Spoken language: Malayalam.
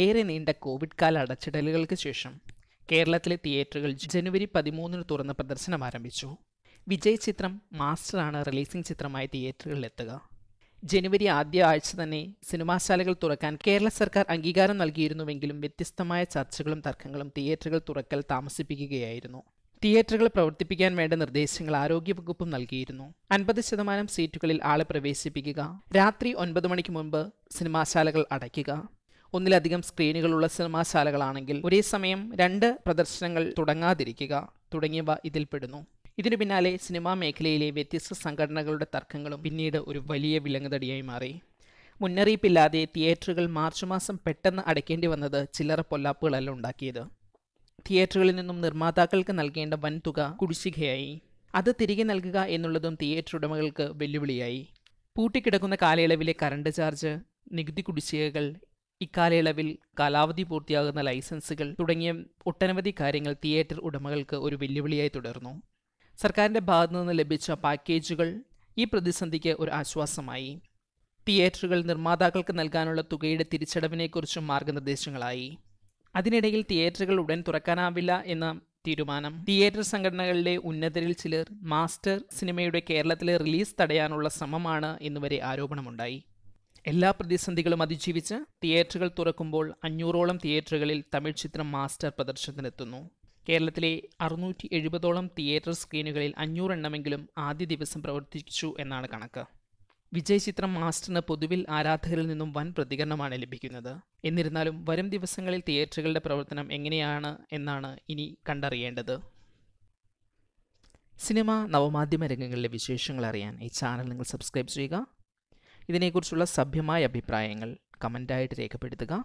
ഏറെ നീണ്ട കോവിഡ് കാല അടച്ചിടലുകൾക്ക് ശേഷം കേരളത്തിലെ തിയേറ്ററുകൾ ജനുവരി പതിമൂന്നിന് തുറന്ന് പ്രദർശനം ആരംഭിച്ചു വിജയ് ചിത്രം മാസ്റ്ററാണ് റിലീസിംഗ് ചിത്രമായി തിയേറ്ററുകളിൽ എത്തുക ജനുവരി ആദ്യ ആഴ്ച തന്നെ സിനിമാശാലകൾ തുറക്കാൻ കേരള സർക്കാർ അംഗീകാരം നൽകിയിരുന്നുവെങ്കിലും വ്യത്യസ്തമായ ചർച്ചകളും തർക്കങ്ങളും തിയേറ്ററുകൾ തുറക്കൽ താമസിപ്പിക്കുകയായിരുന്നു തിയേറ്ററുകൾ പ്രവർത്തിപ്പിക്കാൻ വേണ്ട നിർദ്ദേശങ്ങൾ ആരോഗ്യവകുപ്പും നൽകിയിരുന്നു അൻപത് ശതമാനം സീറ്റുകളിൽ ആളെ പ്രവേശിപ്പിക്കുക രാത്രി ഒൻപത് മണിക്ക് മുൻപ് സിനിമാശാലകൾ അടയ്ക്കുക ഒന്നിലധികം സ്ക്രീനുകളുള്ള സിനിമാശാലകളാണെങ്കിൽ ഒരേ സമയം രണ്ട് പ്രദർശനങ്ങൾ തുടങ്ങാതിരിക്കുക തുടങ്ങിയവ ഇതിൽപ്പെടുന്നു ഇതിനു പിന്നാലെ സിനിമാ മേഖലയിലെ വ്യത്യസ്ത സംഘടനകളുടെ തർക്കങ്ങളും പിന്നീട് ഒരു വലിയ വിലങ്ങുതടിയായി മാറി മുന്നറിയിപ്പില്ലാതെ തിയേറ്ററുകൾ മാർച്ച് മാസം പെട്ടെന്ന് അടയ്ക്കേണ്ടി വന്നത് ചില്ലറ പൊല്ലാപ്പുകളല്ല ഉണ്ടാക്കിയത് തിയേറ്ററുകളിൽ നിന്നും നിർമ്മാതാക്കൾക്ക് നൽകേണ്ട വൻതുക കുടിശ്ശികയായി അത് തിരികെ നൽകുക എന്നുള്ളതും തിയേറ്റർ ഉടമകൾക്ക് വെല്ലുവിളിയായി പൂട്ടിക്കിടക്കുന്ന കാലയളവിലെ കറണ്ട് ചാർജ് നികുതി കുടിശ്ശികകൾ ഇക്കാലയളവിൽ കാലാവധി പൂർത്തിയാകുന്ന ലൈസൻസുകൾ തുടങ്ങിയ ഒട്ടനവധി കാര്യങ്ങൾ തിയേറ്റർ ഉടമകൾക്ക് ഒരു വെല്ലുവിളിയായി തുടർന്നു സർക്കാരിൻ്റെ ഭാഗത്തു നിന്ന് ലഭിച്ച പാക്കേജുകൾ ഈ പ്രതിസന്ധിക്ക് ഒരു ആശ്വാസമായി തിയേറ്ററുകൾ നിർമ്മാതാക്കൾക്ക് നൽകാനുള്ള തുകയുടെ തിരിച്ചടവിനെക്കുറിച്ചും മാർഗനിർദ്ദേശങ്ങളായി അതിനിടയിൽ തിയേറ്ററുകൾ ഉടൻ തുറക്കാനാവില്ല എന്ന തീരുമാനം തിയേറ്റർ സംഘടനകളിലെ ഉന്നതരിൽ ചിലർ മാസ്റ്റർ സിനിമയുടെ കേരളത്തിലെ റിലീസ് തടയാനുള്ള ശ്രമമാണ് എന്നുവരെ ആരോപണമുണ്ടായി എല്ലാ പ്രതിസന്ധികളും അതിജീവിച്ച് തിയേറ്ററുകൾ തുറക്കുമ്പോൾ അഞ്ഞൂറോളം തിയേറ്ററുകളിൽ തമിഴ് ചിത്രം മാസ്റ്റർ പ്രദർശനത്തിനെത്തുന്നു കേരളത്തിലെ അറുന്നൂറ്റി എഴുപതോളം തിയേറ്റർ സ്ക്രീനുകളിൽ അഞ്ഞൂറെണ്ണമെങ്കിലും ആദ്യ ദിവസം പ്രവർത്തിച്ചു എന്നാണ് കണക്ക് വിജയ് ചിത്രം മാസ്റ്ററിന് പൊതുവിൽ ആരാധകരിൽ നിന്നും വൻ പ്രതികരണമാണ് ലഭിക്കുന്നത് എന്നിരുന്നാലും വരും ദിവസങ്ങളിൽ തിയേറ്ററുകളുടെ പ്രവർത്തനം എങ്ങനെയാണ് എന്നാണ് ഇനി കണ്ടറിയേണ്ടത് സിനിമ നവമാധ്യമ രംഗങ്ങളിലെ വിശേഷങ്ങൾ അറിയാൻ ഈ ചാനൽ നിങ്ങൾ സബ്സ്ക്രൈബ് ചെയ്യുക ഇതിനെക്കുറിച്ചുള്ള സഭ്യമായ അഭിപ്രായങ്ങൾ കമൻ്റായിട്ട് രേഖപ്പെടുത്തുക